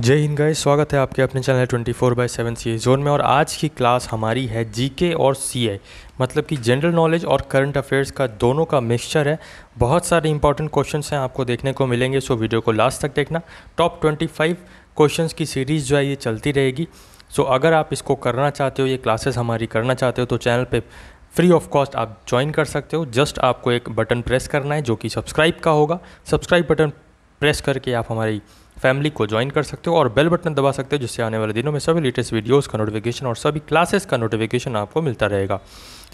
जय हिंद गाइस स्वागत है आपके अपने channel 24 four by seven C zone में और आज की क्लास हमारी है जीके और सीए मतलब कि जनरल नॉलेज और करंट अफेयर्स का दोनों का मिक्सचर है बहुत सारे इंपॉर्टेंट क्वेश्चंस हैं आपको देखने को मिलेंगे सो वीडियो को लास्ट तक देखना टॉप 25 क्वेश्चंस की सीरीज़ जो है ये चलती रहेगी सो अगर आप इसको करना चाहते हो ये क्लासेस हमारी करना चाहते हो तो चैनल पर फ्री ऑफ कॉस्ट आप ज्वाइन कर सकते हो जस्ट आपको एक बटन प्रेस करना है जो कि सब्सक्राइब का होगा सब्सक्राइब बटन प्रेस करके आप हमारी फैमिली को ज्वाइन कर सकते हो और बेल बटन दबा सकते हो जिससे आने वाले दिनों में सभी लेटेस्ट वीडियोस का नोटिफिकेशन और सभी क्लासेस का नोटिफिकेशन आपको मिलता रहेगा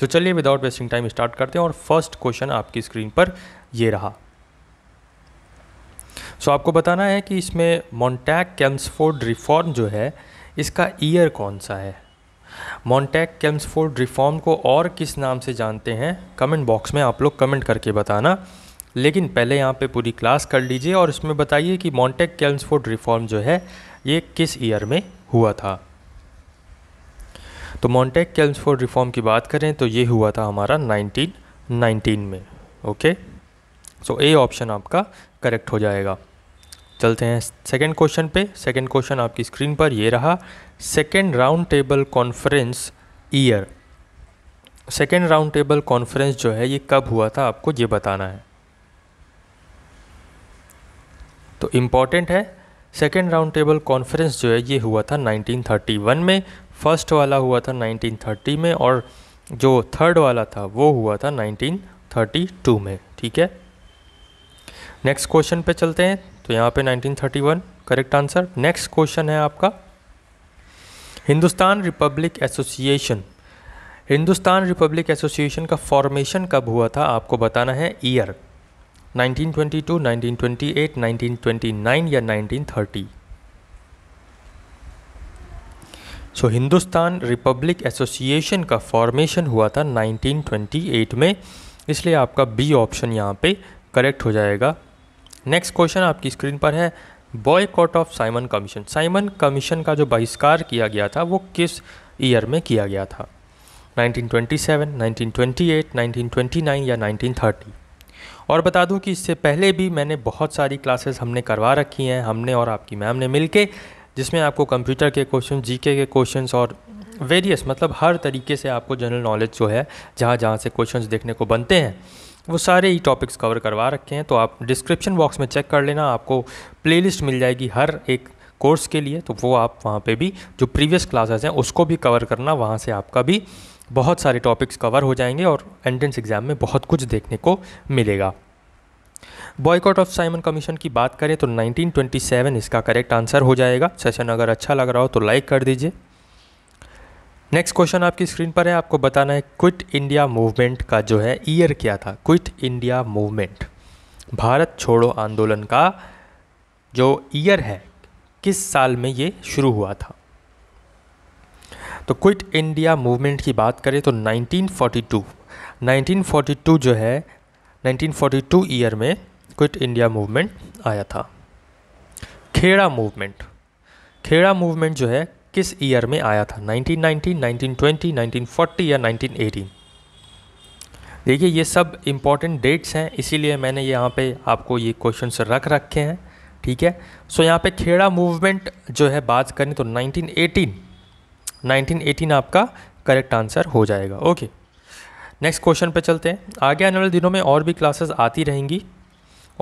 तो चलिए विदाउट वेस्टिंग टाइम स्टार्ट करते हैं और फर्स्ट क्वेश्चन आपकी स्क्रीन पर ये रहा सो so, आपको बताना है कि इसमें मॉन्टैक कैम्सफोर्ड रिफॉर्म जो है इसका ईयर कौन सा है मॉन्टैक कैम्सफोर्ड रिफॉर्म को और किस नाम से जानते हैं कमेंट बॉक्स में आप लोग कमेंट करके बताना लेकिन पहले यहाँ पे पूरी क्लास कर लीजिए और इसमें बताइए कि मॉन्टेक कैल्सफोर्ड रिफॉर्म जो है ये किस ईयर में हुआ था तो मॉन्टेक कैल्सफोर्ड रिफॉर्म की बात करें तो ये हुआ था हमारा 1919 में ओके सो ए ऑप्शन आपका करेक्ट हो जाएगा चलते हैं सेकेंड क्वेश्चन पे सेकेंड क्वेश्चन आपकी स्क्रीन पर ये रहा second round table conference year second round table conference जो है ये कब हुआ था आपको ये बताना है तो इम्पॉर्टेंट है सेकेंड राउंड टेबल कॉन्फ्रेंस जो है ये हुआ था 1931 में फर्स्ट वाला हुआ था 1930 में और जो थर्ड वाला था वो हुआ था 1932 में ठीक है नेक्स्ट क्वेश्चन पे चलते हैं तो यहाँ पे 1931 करेक्ट आंसर नेक्स्ट क्वेश्चन है आपका Hindustan republic association Hindustan republic association का फॉर्मेशन कब हुआ था आपको बताना है ईयर 1922, 1928, 1929 या 1930 so so, Hindustan republic association का फॉर्मेशन हुआ था 1928 में इसलिए आपका बी ऑप्शन यहाँ पे करेक्ट हो जाएगा नेक्स्ट क्वेश्चन आपकी स्क्रीन पर है boycott of Simon commission Simon commission का जो बहिष्कार किया गया था वो किस ईयर में किया गया था 1927, 1928, 1929 या 1930 और बता दूं कि इससे पहले भी मैंने बहुत सारी क्लासेस हमने करवा रखी हैं हमने और आपकी मैम ने मिल के जिसमें आपको कंप्यूटर के क्वेश्चन जी के क्वेश्चन और वेरियस मतलब हर तरीके से आपको जनरल नॉलेज जो है जहाँ जहाँ से क्वेश्चन देखने को बनते हैं वो सारे ही टॉपिक्स कवर करवा रखे हैं तो आप डिस्क्रिप्शन बॉक्स में चेक कर लेना आपको प्लेलिस्ट मिल जाएगी हर एक कोर्स के लिए तो वो आप वहाँ पे भी जो प्रीवियस क्लासेस हैं उसको भी कवर करना वहाँ से आपका भी बहुत सारे टॉपिक्स कवर हो जाएंगे और एंट्रेंस एग्ज़ाम में बहुत कुछ देखने को मिलेगा बॉयकॉट ऑफ साइमन कमीशन की बात करें तो 1927 इसका करेक्ट आंसर हो जाएगा सेशन अगर अच्छा लग रहा हो तो लाइक कर दीजिए नेक्स्ट क्वेश्चन आपकी स्क्रीन पर है आपको बताना है क्विट इंडिया मूवमेंट का जो है ईयर क्या था क्विट इंडिया मूवमेंट भारत छोड़ो आंदोलन का जो ईयर है किस साल में ये शुरू हुआ था तो क्विट इंडिया मूवमेंट की बात करें तो 1942 1942 जो है 1942 ईयर में क्विट इंडिया मूवमेंट आया था खेड़ा मूवमेंट खेड़ा मूवमेंट जो है किस ईयर में आया था 1919, 1920, 1940 या 1918 देखिए ये सब इम्पॉर्टेंट डेट्स हैं इसीलिए मैंने यहाँ पे आपको ये क्वेश्चन रख रखे हैं ठीक है सो so, यहाँ पे खेड़ा मूवमेंट जो है बात करें तो 1918 1918 आपका करेक्ट आंसर हो जाएगा ओके नेक्स्ट क्वेश्चन पे चलते हैं आगे आने वाले दिनों में और भी क्लासेस आती रहेंगी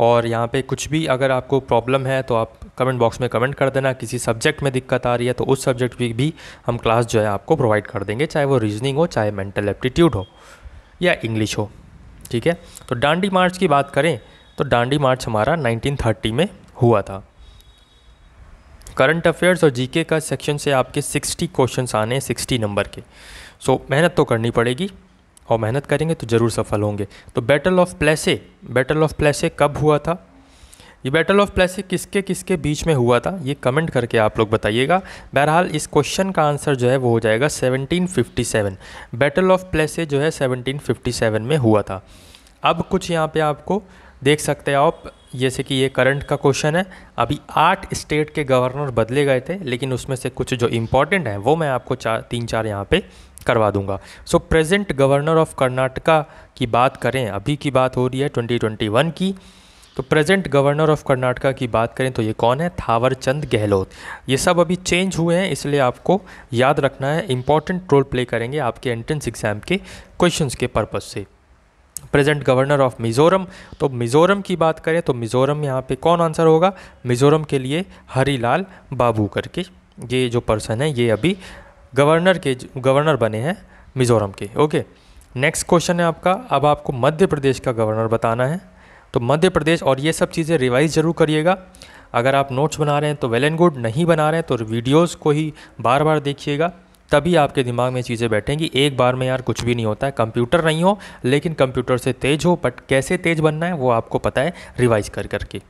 और यहाँ पे कुछ भी अगर आपको प्रॉब्लम है तो आप कमेंट बॉक्स में कमेंट कर देना किसी सब्जेक्ट में दिक्कत आ रही है तो उस सब्जेक्ट की भी हम क्लास जो है आपको प्रोवाइड कर देंगे चाहे वो रीजनिंग हो चाहे मेंटल एप्टीट्यूड हो या इंग्लिश हो ठीक है तो डांडी मार्च की बात करें तो डांडी मार्च हमारा 1930 में हुआ था करंट अफेयर्स और जीके का सेक्शन से आपके 60 क्वेश्चंस आने हैं 60 नंबर के सो so, मेहनत तो करनी पड़ेगी और मेहनत करेंगे तो ज़रूर सफल होंगे तो battle of Plassey battle of Plassey कब हुआ था ये बैटल ऑफ प्लेसे किसके किसके बीच में हुआ था ये कमेंट करके आप लोग बताइएगा बहरहाल इस क्वेश्चन का आंसर जो है वो हो जाएगा 1757 बैटल ऑफ प्लेसे जो है 1757 में हुआ था अब कुछ यहाँ पे आपको देख सकते हो आप जैसे कि ये करंट का क्वेश्चन है अभी आठ स्टेट के गवर्नर बदले गए थे लेकिन उसमें से कुछ जो इम्पॉर्टेंट हैं वो मैं आपको चार तीन चार यहाँ पे करवा दूंगा so present governor of Karnataka की बात करें अभी की बात हो रही है 2021 की तो प्रेजेंट गवर्नर ऑफ कर्नाटका की बात करें तो ये कौन है थावरचंद गहलोत ये सब अभी चेंज हुए हैं इसलिए आपको याद रखना है इंपॉर्टेंट रोल प्ले करेंगे आपके एंट्रेंस एग्ज़ाम के क्वेश्चंस के पर्पज़ से प्रेजेंट गवर्नर ऑफ मिज़ोरम तो मिज़ोरम की बात करें तो मिज़ोरम यहाँ पे कौन आंसर होगा मिज़ोरम के लिए हरीलाल बाबू करके ये जो पर्सन है ये अभी गवर्नर के गवर्नर बने हैं मिज़ोरम के ओके नेक्स्ट क्वेश्चन है आपका अब आपको मध्य प्रदेश का गवर्नर बताना है तो मध्य प्रदेश और ये सब चीज़ें रिवाइज ज़रूर करिएगा अगर आप नोट्स बना रहे हैं तो वेल एंड गुड नहीं बना रहे हैं तो वीडियोज़ को ही बार बार देखिएगा तभी आपके दिमाग में चीज़ें बैठेंगी एक बार में यार कुछ भी नहीं होता है कंप्यूटर नहीं हो लेकिन कंप्यूटर से तेज हो बट कैसे तेज बनना है वो आपको पता है रिवाइज कर करके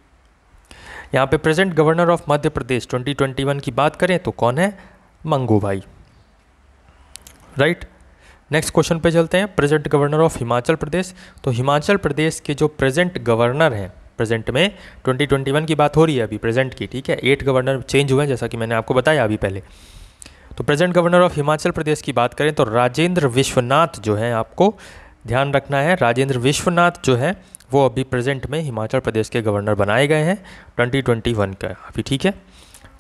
यहाँ पे present governor of Madhya Pradesh 2021 की बात करें तो कौन है मंगू भाई राइट नेक्स्ट क्वेश्चन पे चलते हैं present governor of Himachal Pradesh तो हिमाचल प्रदेश के जो प्रेजेंट गवर्नर हैं प्रेजेंट में 2021 की बात हो रही है अभी प्रेजेंट की ठीक है एट गवर्नर चेंज हुए हैं जैसा कि मैंने आपको बताया अभी पहले तो present governor of Himachal Pradesh की बात करें तो राजेंद्र विश्वनाथ जो है आपको ध्यान रखना है राजेंद्र विश्वनाथ जो है वो अभी प्रेजेंट में हिमाचल प्रदेश के गवर्नर बनाए गए हैं 2021 का अभी ठीक है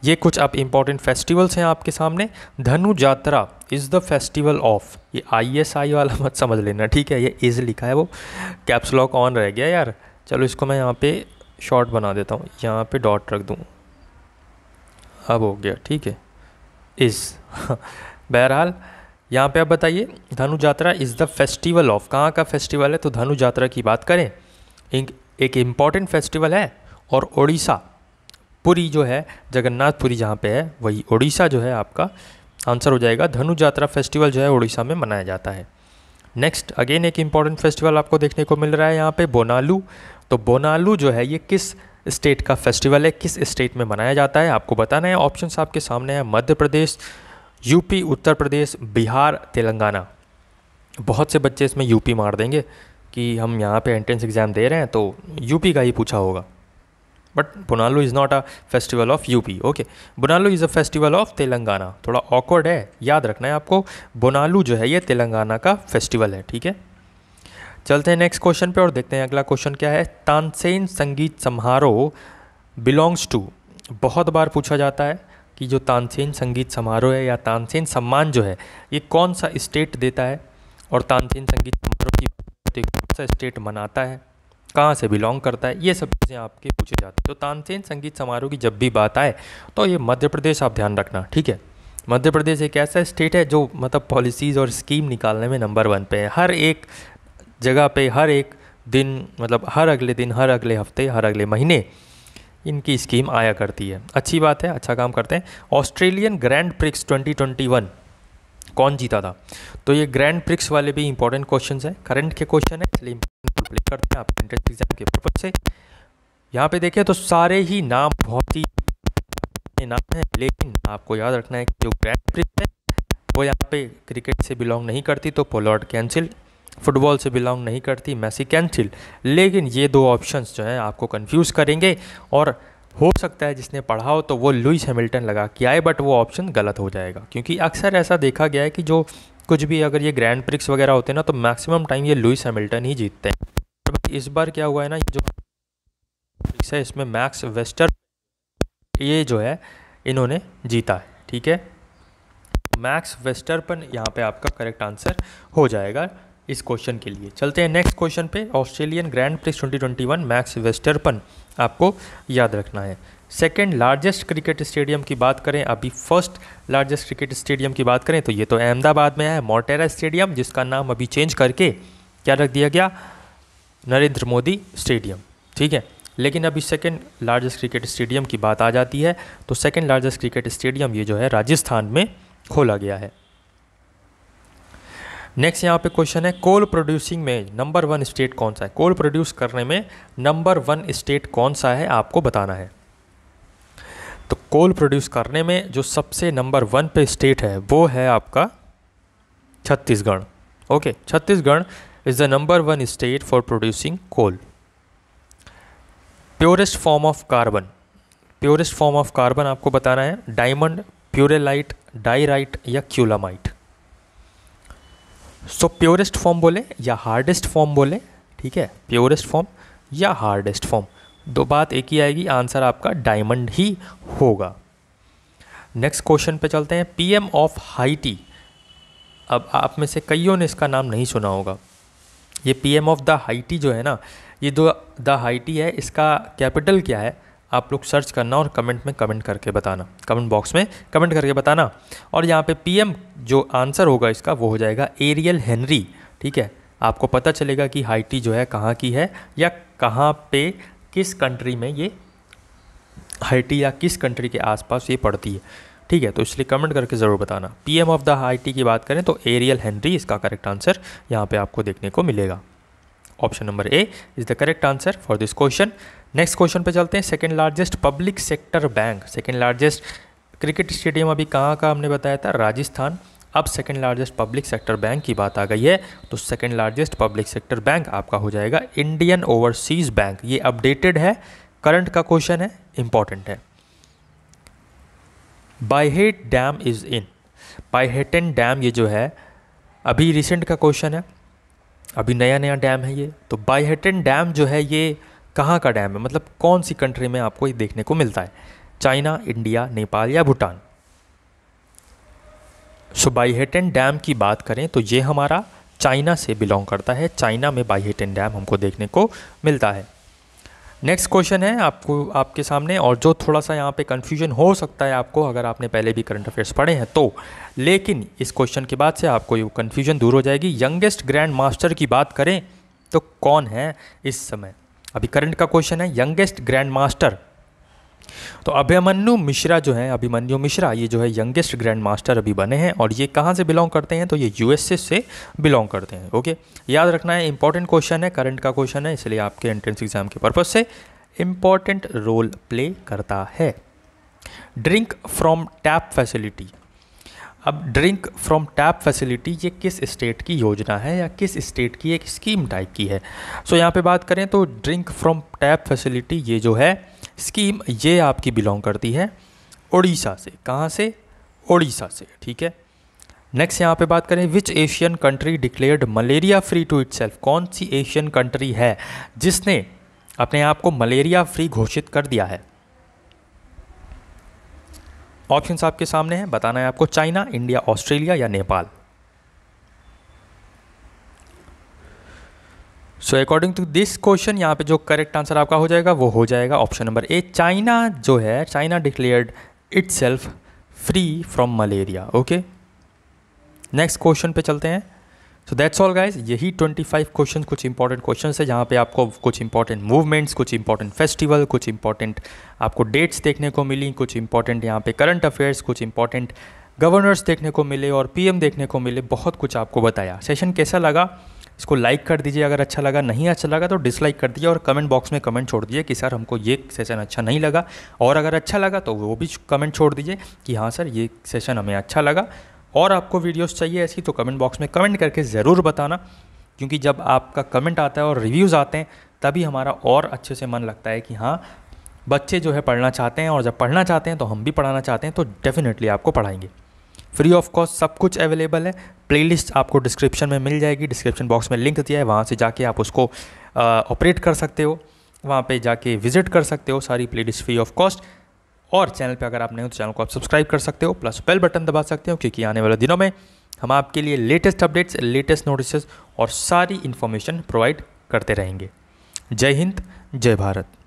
ये कुछ आप इम्पॉर्टेंट फेस्टिवल्स हैं आपके सामने Dhanu Jatra is the festival of ये आई एस आई वाला मत समझ लेना ठीक है ये इज़ लिखा है वो कैप्स लॉक ऑन रह गया यार चलो इसको मैं यहाँ पे शॉर्ट बना देता हूँ यहाँ पे डॉट रख दूँ अब हो गया ठीक है इज़ बहरहाल यहाँ पे आप बताइए Dhanu Jatra is the festival of कहाँ का फेस्टिवल है तो धनु जात्रा की बात करें एक, एक इम्पॉर्टेंट फेस्टिवल है और ओडिशा पुरी जो है जगन्नाथपुरी जहाँ पे है वही ओडिशा जो है आपका आंसर हो जाएगा धनु यात्रा फेस्टिवल जो है ओडिशा में मनाया जाता है नेक्स्ट अगेन एक इम्पॉर्टेंट फेस्टिवल आपको देखने को मिल रहा है यहाँ पे बोनालू तो बोनालू जो है ये किस स्टेट का फेस्टिवल है किस स्टेट में मनाया जाता है आपको बताना है ऑप्शंस आपके सामने हैं मध्य प्रदेश यूपी उत्तर प्रदेश बिहार तेलंगाना बहुत से बच्चे इसमें यूपी मार देंगे कि हम यहाँ पे एंट्रेंस एग्ज़ाम दे रहे हैं तो यूपी का ही पूछा होगा but Bonalu is not a festival of UP okay Bonalu is a festival of Telangana थोड़ा ऑकवर्ड है याद रखना है आपको बुनालू जो है ये तेलंगाना का फेस्टिवल है ठीक है चलते हैं नेक्स्ट क्वेश्चन पे और देखते हैं अगला क्वेश्चन क्या है तानसेन संगीत समारोह बिलोंग्स टू बहुत बार पूछा जाता है कि जो तानसेन संगीत समारोह है या तानसेन सम्मान जो है ये कौन सा स्टेट देता है और तानसेन संगीत समारोह की कौन सा स्टेट मनाता है कहाँ से बिलोंग करता है ये सब चीज़ें आपके पूछे जाती हैं तो तानसेन संगीत समारोह की जब भी बात आए तो ये मध्य प्रदेश आप ध्यान रखना ठीक है मध्य प्रदेश एक ऐसा स्टेट है जो मतलब पॉलिसीज़ और स्कीम निकालने में नंबर वन पे है हर एक जगह पे हर एक दिन मतलब हर अगले दिन हर अगले हफ्ते हर अगले महीने इनकी स्कीम आया करती है अच्छी बात है अच्छा काम करते हैं ऑस्ट्रेलियन ग्रैंड प्रिक्स 2021 कौन जीता था तो ये ग्रैंड प्रिक्स वाले भी इंपॉर्टेंट क्वेश्चन हैं करंट के क्वेश्चन है इसलिए प्ले करते हैं आप एंट्रेंस एग्जाम के पर्पज से यहाँ पे देखें तो सारे ही नाम बहुत ही नाम है लेकिन आपको याद रखना है कि जो ग्रैंड प्रिक्स है वो यहाँ पे क्रिकेट से बिलोंग नहीं करती तो पोलॉट कैंसिल फुटबॉल से बिलोंग नहीं करती मैसी कैंसिल लेकिन ये दो ऑप्शंस जो हैं आपको कंफ्यूज करेंगे और हो सकता है जिसने पढ़ा हो तो वो लुइस हैमिल्टन लगा के आए बट वो ऑप्शन गलत हो जाएगा क्योंकि अक्सर ऐसा देखा गया है कि जो कुछ भी अगर ये ग्रैंड प्रिक्स वगैरह होते हैं ना तो मैक्सिमम टाइम ये लुइस हैमिल्टन ही जीतते हैं तो इस बार क्या हुआ है ना ये जो प्रिक्स है इसमें मैक्स वेस्टर ये जो है इन्होंने जीता है ठीक है मैक्स वेस्टरपन यहाँ पे आपका करेक्ट आंसर हो जाएगा इस क्वेश्चन के लिए चलते हैं नेक्स्ट क्वेश्चन पे Australian grand prix 2021 Max Verstappen आपको याद रखना है सेकेंड लार्जेस्ट क्रिकेट स्टेडियम की बात करें अभी फर्स्ट लार्जेस्ट क्रिकेट स्टेडियम की बात करें तो ये तो अहमदाबाद में है मोटेरा स्टेडियम जिसका नाम अभी चेंज करके क्या रख दिया गया नरेंद्र मोदी स्टेडियम ठीक है लेकिन अभी सेकेंड लार्जेस्ट क्रिकेट स्टेडियम की बात आ जाती है तो सेकेंड लार्जेस्ट क्रिकेट स्टेडियम ये जो है राजस्थान में खोला गया है नेक्स्ट यहाँ पे क्वेश्चन है कोल प्रोड्यूसिंग में नंबर वन स्टेट कौन सा है कोल प्रोड्यूस करने में नंबर वन स्टेट कौन सा है आपको बताना है तो कोल प्रोड्यूस करने में जो सबसे नंबर वन पे स्टेट है वो है आपका Chhattisgarh okay Chhattisgarh is the number one state for producing coal purest form of carbon purest form of carbon आपको बताना है डायमंड प्योरेलाइट डायराइट या क्यूलामाइट सो प्योरेस्ट फॉर्म बोले या हार्डेस्ट फॉर्म बोले ठीक है प्योरेस्ट फॉर्म या हार्डेस्ट फॉर्म दो बात एक ही आएगी आंसर आपका डायमंड ही होगा नेक्स्ट क्वेश्चन पे चलते हैं पीएम ऑफ हाइटी अब आप में से कईयों ने इसका नाम नहीं सुना होगा ये पीएम ऑफ द हाइटी जो है ना ये दो द हाइटी है इसका कैपिटल क्या है आप लोग सर्च करना और कमेंट में कमेंट करके बताना कमेंट बॉक्स में कमेंट करके बताना और यहाँ पे पीएम जो आंसर होगा इसका वो हो जाएगा एरियल हेनरी ठीक है आपको पता चलेगा कि हाइटी जो है कहाँ की है या कहाँ पे किस कंट्री में ये हाइटी या किस कंट्री के आसपास ये पड़ती है ठीक है तो इसलिए कमेंट करके ज़रूर बताना पी ऑफ द हाई की बात करें तो एरियल हैंनरी इसका करेक्ट आंसर यहाँ पर आपको देखने को मिलेगा option number A is the correct answer for this question next question पे चलते हैं second largest public sector bank second largest cricket stadium अभी कहाँ का हमने बताया था राजस्थान अब second largest public sector bank की बात आ गई है तो second largest public sector bank आपका हो जाएगा इंडियन ओवरसीज़ बैंक ये अपडेटेड है करंट का क्वेश्चन है इंपॉर्टेंट है Baihetan dam is in Baihetan dam ये जो है अभी रिसेंट का क्वेश्चन है अभी नया नया डैम है ये तो बाईहेटन डैम जो है ये कहाँ का डैम है मतलब कौन सी कंट्री में आपको ये देखने को मिलता है चाइना इंडिया नेपाल या भूटान सो बाईहेटन डैम की बात करें तो ये हमारा चाइना से बिलोंग करता है चाइना में बाईहेटन डैम हमको देखने को मिलता है नेक्स्ट क्वेश्चन है आपको आपके सामने और जो थोड़ा सा यहाँ पे कन्फ्यूजन हो सकता है आपको अगर आपने पहले भी करंट अफेयर्स पढ़े हैं तो लेकिन इस क्वेश्चन के बाद से आपको ये कन्फ्यूजन दूर हो जाएगी यंगेस्ट ग्रैंड मास्टर की बात करें तो कौन है इस समय अभी करंट का क्वेश्चन है यंगेस्ट ग्रैंड मास्टर तो अभिमन्यु मिश्रा जो है अभिमन्यु मिश्रा ये जो है यंगेस्ट ग्रैंड मास्टर अभी बने हैं और ये कहाँ से बिलोंग करते हैं तो ये यूएसए से बिलोंग करते हैं ओके याद रखना है इंपॉर्टेंट क्वेश्चन है करंट का क्वेश्चन है इसलिए आपके एंट्रेंस एग्जाम के पर्पज से इंपॉर्टेंट रोल प्ले करता है ड्रिंक फ्रॉम टैप फैसिलिटी अब ड्रिंक फ्रॉम टैप फैसिलिटी ये किस स्टेट की योजना है या किस स्टेट की एक स्कीम टाइप की है सो so, यहाँ पे बात करें तो ड्रिंक फ्रॉम टैप फैसिलिटी ये जो है स्कीम ये आपकी बिलोंग करती है उड़ीसा से कहाँ से उड़ीसा से ठीक है नेक्स्ट यहाँ पे बात करें which Asian country declared malaria free to it कौन सी एशियन कंट्री है जिसने अपने आप को मलेरिया फ्री घोषित कर दिया है ऑप्शंस आपके सामने हैं बताना है आपको चाइना इंडिया ऑस्ट्रेलिया या Nepal so according to this question यहाँ पे जो करेक्ट आंसर आपका हो जाएगा वो हो जाएगा ऑप्शन नंबर ए चाइना जो है China declared it free from malaria okay next question पे चलते हैं सो दैट्स ऑल गाइज यही 25 क्वेश्चन कुछ इंपॉर्टेंट क्वेश्चन है जहाँ पे आपको कुछ इंपॉर्टेंट मूवमेंट्स कुछ इंपॉर्टेंट फेस्टिवल कुछ इंपॉर्टेंट आपको डेट्स देखने को मिली कुछ इंपॉर्टेंट यहाँ पे करंट अफेयर्स कुछ इंपॉर्टेंट गवर्नर्स देखने को मिले और पीएम देखने को मिले बहुत कुछ आपको बताया सेशन कैसा लगा इसको लाइक कर दीजिए अगर अच्छा लगा नहीं अच्छा लगा तो डिसलाइक कर दीजिए और कमेंट बॉक्स में कमेंट छोड़ दीजिए कि सर हमको ये सेशन अच्छा नहीं लगा और अगर अच्छा लगा तो वो भी कमेंट छोड़ दीजिए कि हाँ सर ये सेशन हमें अच्छा लगा और आपको वीडियोस चाहिए ऐसी तो कमेंट बॉक्स में कमेंट करके ज़रूर बताना क्योंकि जब आपका कमेंट आता है और रिव्यूज़ आते हैं तभी हमारा और अच्छे से मन लगता है कि हाँ बच्चे जो है पढ़ना चाहते हैं और जब पढ़ना चाहते हैं तो हम भी पढ़ाना चाहते हैं तो डेफ़िनेटली आपको पढ़ाएंगे फ्री ऑफ कॉस्ट सब कुछ अवेलेबल है प्लेलिस्ट आपको डिस्क्रिप्शन में मिल जाएगी डिस्क्रिप्शन बॉक्स में लिंक दिया है वहाँ से जाके आप उसको ऑपरेट कर सकते हो वहाँ पे जाके विज़िट कर सकते हो सारी प्लेलिस्ट फ्री ऑफ कॉस्ट और चैनल पे अगर आप नहीं हो तो चैनल को आप सब्सक्राइब कर सकते हो प्लस बेल बटन दबा सकते हो क्योंकि आने वाले दिनों में हम आपके लिए लेटेस्ट अपडेट्स लेटेस्ट नोटिस और सारी इन्फॉर्मेशन प्रोवाइड करते रहेंगे जय हिंद जय भारत